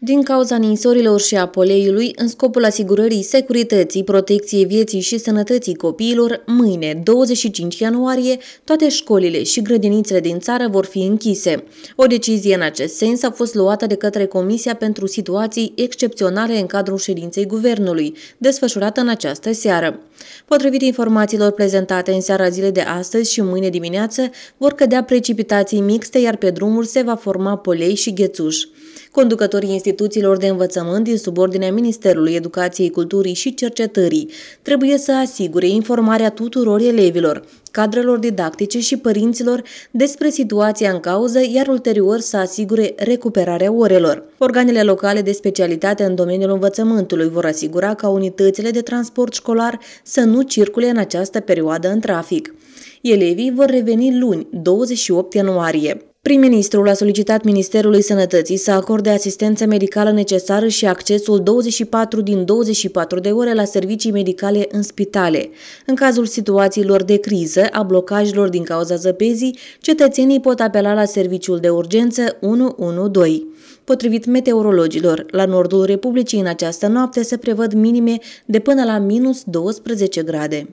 Din cauza ninsorilor și a poleiului, în scopul asigurării securității, protecției vieții și sănătății copiilor, mâine, 25 ianuarie, toate școlile și grădinițele din țară vor fi închise. O decizie în acest sens a fost luată de către Comisia pentru Situații Excepționale în cadrul ședinței Guvernului, desfășurată în această seară. Potrivit informațiilor prezentate în seara zilei de astăzi și mâine dimineață, vor cădea precipitații mixte, iar pe drumuri se va forma polei și ghețuș. Conducătorii instituțiilor de învățământ din subordinea Ministerului Educației, Culturii și Cercetării trebuie să asigure informarea tuturor elevilor, cadrelor didactice și părinților despre situația în cauză, iar ulterior să asigure recuperarea orelor. Organele locale de specialitate în domeniul învățământului vor asigura ca unitățile de transport școlar să nu circule în această perioadă în trafic. Elevii vor reveni luni, 28 ianuarie. Prim-ministrul a solicitat Ministerului Sănătății să acorde asistență medicală necesară și accesul 24 din 24 de ore la servicii medicale în spitale. În cazul situațiilor de criză, a blocajelor din cauza zăpezii, cetățenii pot apela la serviciul de urgență 112. Potrivit meteorologilor, la nordul Republicii în această noapte se prevăd minime de până la minus 12 grade.